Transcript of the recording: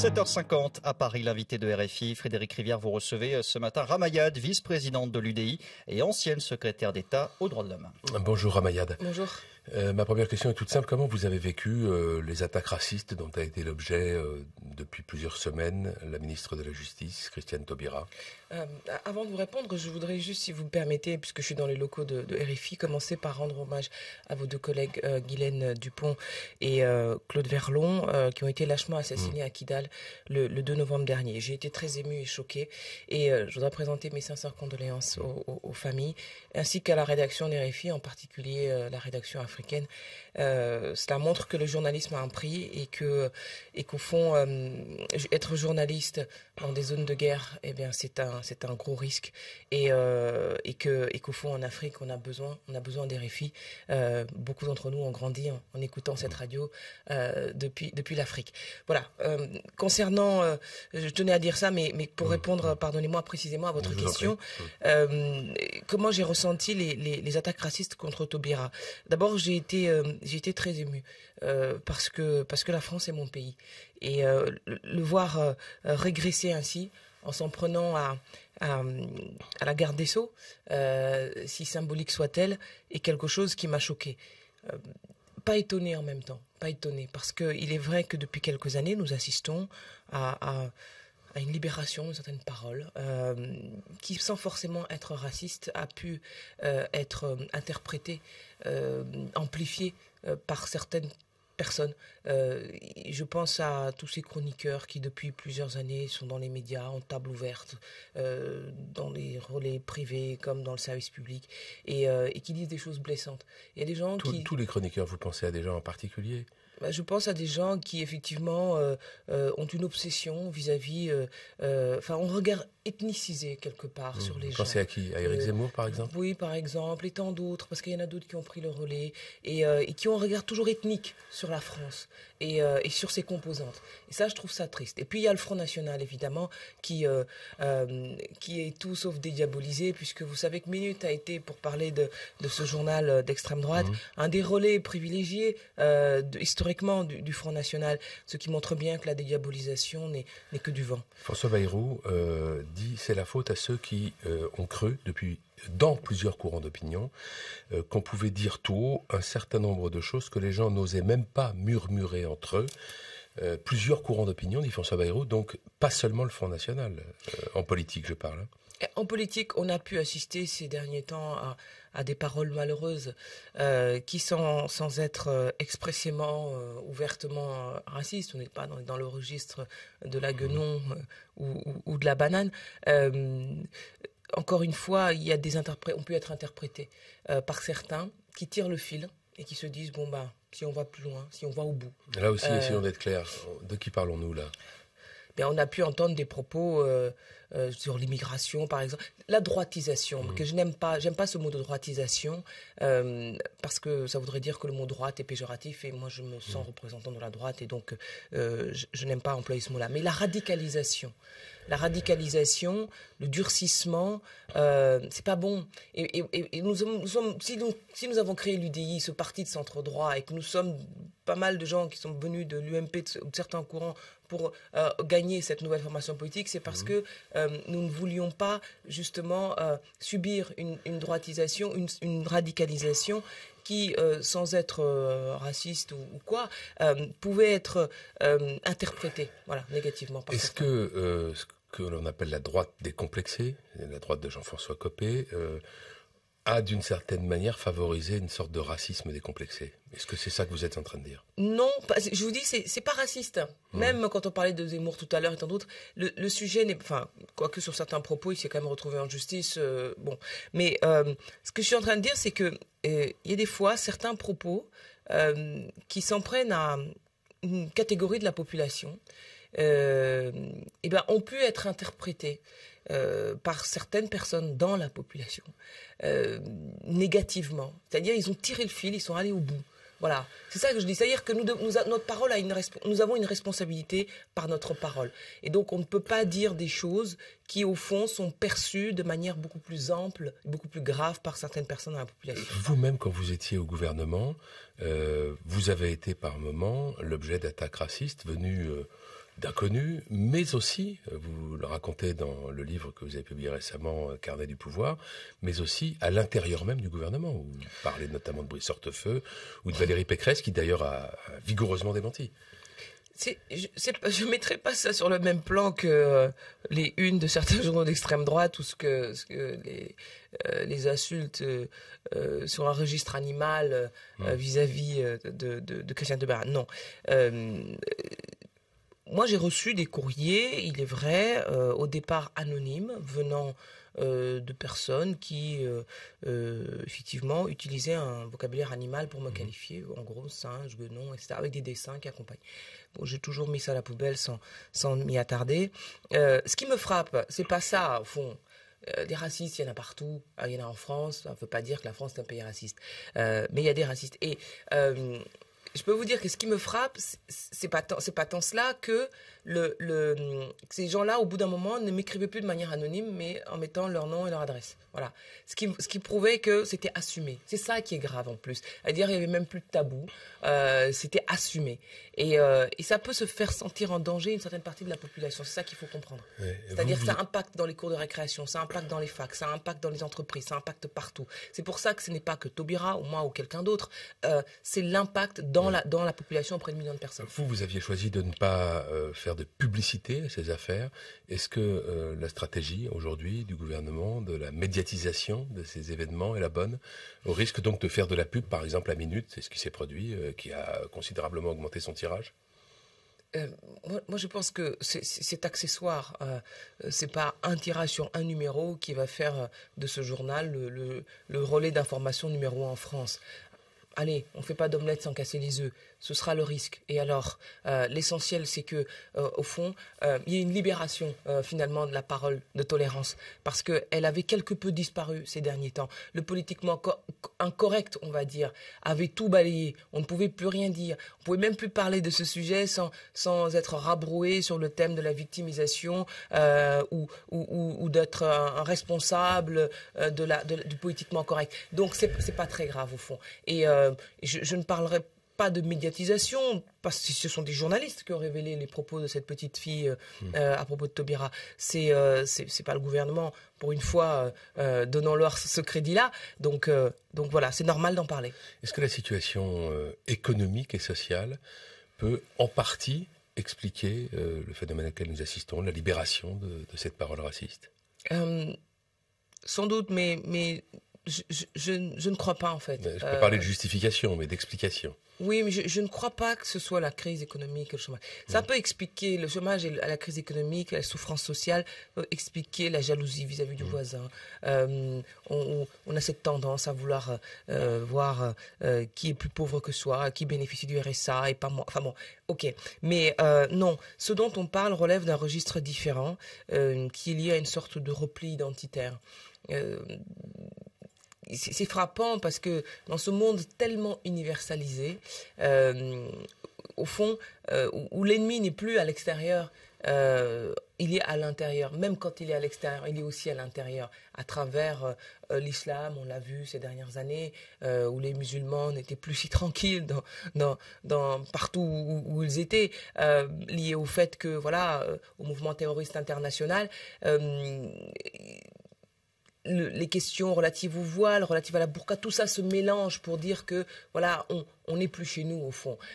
7h50 à Paris, l'invité de RFI, Frédéric Rivière, vous recevez euh, ce matin Ramayad, vice-présidente de l'UDI et ancienne secrétaire d'État aux droits de l'homme. Bonjour Ramayad. Bonjour. Euh, ma première question est toute simple. Comment vous avez vécu euh, les attaques racistes dont a été l'objet euh, depuis plusieurs semaines la ministre de la Justice, Christiane Taubira Avant de vous répondre, je voudrais juste, si vous me permettez, puisque je suis dans les locaux de, RFI, commencer par rendre hommage à vos deux collègues Guylaine Dupont et Claude Verlon, qui ont été lâchement assassinés mm. à Kidal le, 2 novembre dernier. J'ai été très ému et choqué, et je voudrais présenter mes sincères condoléances mm. aux, familles, ainsi qu'à la rédaction d'RFI, en particulier la rédaction africaine euh, cela montre que le journalisme a un prix et que et qu'au fond, euh, être journaliste dans des zones de guerre, et eh bien, c'est un c'est un gros risque euh, et que et qu'au fond en Afrique, on a besoin on a besoin des réfis. Euh, beaucoup d'entre nous ont grandi en, écoutant cette radio depuis depuis l'Afrique. Voilà. concernant, je tenais à dire ça, mais mais pour mm. répondre, pardonnez-moi précisément à votre question, mm. comment j'ai ressenti les, les attaques racistes contre Taubira D'abord, j'ai euh, j'ai été, très émue euh, parce que parce que la France est mon pays et euh, le, voir régresser ainsi en s'en prenant à, à, la garde des sceaux, si symbolique soit-elle, est quelque chose qui m'a choqué. pas étonné en même temps, pas étonné, parce qu'il est vrai que depuis quelques années, nous assistons à à une libération une certaine parole, euh, qui sans forcément être raciste a pu euh, être euh, interprétée, amplifiée par certaines personnes. je pense à tous ces chroniqueurs qui depuis plusieurs années sont dans les médias, en table ouverte, dans les relais privés comme dans le service public, et, et qui disent des choses blessantes. Il y a des gens qui... Tous les chroniqueurs, vous pensez à des gens en particulier bah, je pense à des gens qui effectivement euh, euh, ont une obsession vis-à-vis. Euh, enfin, on regarde ethnicisé quelque part mmh. sur les gens. Vous pensez à qui À Éric Zemmour par exemple Oui, par exemple, et tant d'autres, parce qu'il y en a d'autres qui ont pris le relais et, qui ont un regard toujours ethnique sur la France et, sur ses composantes. Et ça, je trouve ça triste. Et puis il y a le Front National évidemment qui qui est tout sauf dédiabolisé, puisque vous savez que Minute a été pour parler de, de ce journal d'extrême droite mmh. un des relais privilégiés de, historiquement du, Front National, ce qui montre bien que la dédiabolisation n'est que du vent. François Bayrou euh, dit c'est la faute à ceux qui euh, ont cru depuis dans plusieurs courants d'opinion, euh, qu'on pouvait dire tout haut un certain nombre de choses que les gens n'osaient même pas murmurer entre eux. plusieurs courants d'opinion, dit François Bayrou, donc pas seulement le Front National, en politique je parle. Hein. En politique, on a pu assister ces derniers temps à à des paroles malheureuses euh, qui sont sans être euh, expressément, euh, ouvertement racistes. On n'est pas dans, le registre de la mmh. guenon ou, de la banane encore une fois, il y a des on peut être interprété par certains qui tirent le fil et qui se disent bon bah si on va plus loin, si on va au bout. Là aussi, essayons d'être clair. De qui parlons-nous là ben, on a pu entendre des propos. Euh, sur l'immigration, par exemple. La droitisation, mm. que je n'aime pas. J'aime pas ce mot de droitisation euh, parce que ça voudrait dire que le mot droite est péjoratif et moi je me sens mm. représentant de la droite et donc euh, je, n'aime pas employer ce mot-là. Mais la radicalisation, la radicalisation, le durcissement, c'est pas bon. Et, nous, sommes, si nous, avons créé l'UDI, ce parti de centre droit, et que nous sommes pas mal de gens qui sont venus de l'UMP, de certains courants, pour gagner cette nouvelle formation politique, c'est parce mm. que euh, nous ne voulions pas justement euh, subir une, droitisation, une, radicalisation qui, euh, sans être raciste ou, quoi, pouvait être interprétée voilà, négativement. Est-ce que ce que l'on appelle la droite décomplexée, la droite de Jean-François Copé, a d'une certaine manière favorisé une sorte de racisme décomplexé. Est-ce que c'est ça que vous êtes en train de dire Non, je vous dis, c'est pas raciste. Mmh. Même quand on parlait de Zemmour tout à l'heure et tant d'autres, le, sujet n'est. Enfin, quoique sur certains propos, il s'est quand même retrouvé en justice. Euh, bon. Mais euh, ce que je suis en train de dire, c'est qu'il euh, y a des fois certains propos qui s'en prennent à une catégorie de la population euh, eh ben, ont pu être interprétés euh, par certaines personnes dans la population euh, négativement. C'est-à-dire, ils ont tiré le fil, ils sont allés au bout. Voilà, c'est ça que je dis. C'est-à-dire que nous, notre parole a une nous avons une responsabilité par notre parole. Et donc, on ne peut pas dire des choses qui, au fond, sont perçues de manière beaucoup plus ample, beaucoup plus grave par certaines personnes dans la population. Vous-même, quand vous étiez au gouvernement, vous avez été par moments l'objet d'attaques racistes venues d'inconnus, mais aussi, euh, vous le racontez dans le livre que vous avez publié récemment, euh, Carnet du pouvoir, mais aussi à l'intérieur même du gouvernement. Vous parlez notamment de Brice Hortefeux ou de Valérie Pécresse, qui d'ailleurs a vigoureusement démenti. Je ne mettrai pas ça sur le même plan que euh, les unes de certains journaux d'extrême droite ou ce que, les, insultes sur un registre animal mmh. vis-à-vis de, de, de, Christian Non moi, j'ai reçu des courriers, il est vrai, euh, au départ anonymes, venant euh, de personnes qui, euh, effectivement, utilisaient un vocabulaire animal pour me mhm. qualifier, en gros, singe, guenon, etc., avec des dessins qui accompagnent. Bon, j'ai toujours mis ça à la poubelle sans, sans m'y attarder. ce qui me frappe, c'est pas ça, au fond des racistes, il y en a partout. Il y en a en France. Ça ne veut pas dire que la France est un pays raciste. mais il y a des racistes. Et je peux vous dire que ce qui me frappe, c'est pas c'est pas tant cela que le, ces gens-là, au bout d'un moment, ne m'écrivaient plus de manière anonyme, mais en mettant leur nom et leur adresse. Voilà. Ce qui, ce qui prouvait que c'était assumé. C'est ça qui est grave en plus. C'est-à-dire, il n'y avait même plus de tabou. Euh, c'était assumé. Euh, et, ça peut se faire sentir en danger une certaine partie de la population. C'est ça qu'il faut comprendre. C'est-à-dire, que ça impacte dans les cours de récréation, ça impacte dans les facs, ça impacte dans les entreprises, ça impacte partout. C'est pour ça que ce n'est pas que Tobira ou moi ou quelqu'un d'autre. Euh, c'est l'impact dans dans, la, dans la population près de millions de personnes. Vous, vous aviez choisi de ne pas euh, faire de publicité à ces affaires. Est-ce que euh, la stratégie aujourd'hui du gouvernement de la médiatisation de ces événements est la bonne Au risque donc de faire de la pub, par exemple à Minute, c'est ce qui s'est produit, euh, qui a considérablement augmenté son tirage moi, je pense que c'est accessoire. ce c'est pas un tirage sur un numéro qui va faire de ce journal le, le relais d'information numéro un en France allez, on ne fait pas d'omelette sans casser les œufs ce sera le risque. Et alors, euh, l'essentiel, c'est que, euh, au fond, euh, il y ait une libération finalement de la parole de tolérance, parce qu'elle avait quelque peu disparu ces derniers temps. Le politiquement incorrect, on va dire, avait tout balayé. On ne pouvait plus rien dire. On pouvait même plus parler de ce sujet sans, sans être rabroué sur le thème de la victimisation ou, ou, d'être un, responsable de la, du politiquement correct. Donc, c'est pas très grave au fond. Et je, je ne parlerai pas de médiatisation, parce que ce sont des journalistes qui ont révélé les propos de cette petite fille euh, hmm. euh, à propos de Taubira. Euh, c'est pas le gouvernement, pour une fois, donnant leur ce crédit-là. Donc, donc voilà, c'est normal d'en parler. Est-ce que la situation économique et sociale peut en partie expliquer le phénomène auquel nous assistons, la libération de, cette parole raciste Sans doute, mais, mais je, ne crois pas en fait. je peux parler de euh, justification, mais d'explication. Oui, mais je, ne crois pas que ce soit la crise économique, le chômage. Ça peut expliquer le chômage et la crise économique, la souffrance sociale, expliquer la jalousie vis-à-vis du mmh. voisin. Euh, on, a cette tendance à vouloir euh, voir qui est plus pauvre que soi, qui bénéficie du RSA et pas moi. Enfin bon, ok. Mais non, ce dont on parle relève d'un registre différent qui est lié à une sorte de repli identitaire c'est frappant parce que dans ce monde tellement universalisé, euh, au fond, euh, où, l'ennemi n'est plus à l'extérieur, euh, il est à l'intérieur. Même quand il est à l'extérieur, il est aussi à l'intérieur. À travers l'islam, on l'a vu ces dernières années, où les musulmans n'étaient plus si tranquilles partout où, où, ils étaient, liés au fait que, voilà, au mouvement terroriste international, euh, les questions relatives au voile, relatives à la burqa, tout ça se mélange pour dire que voilà, on n'est plus chez nous au fond.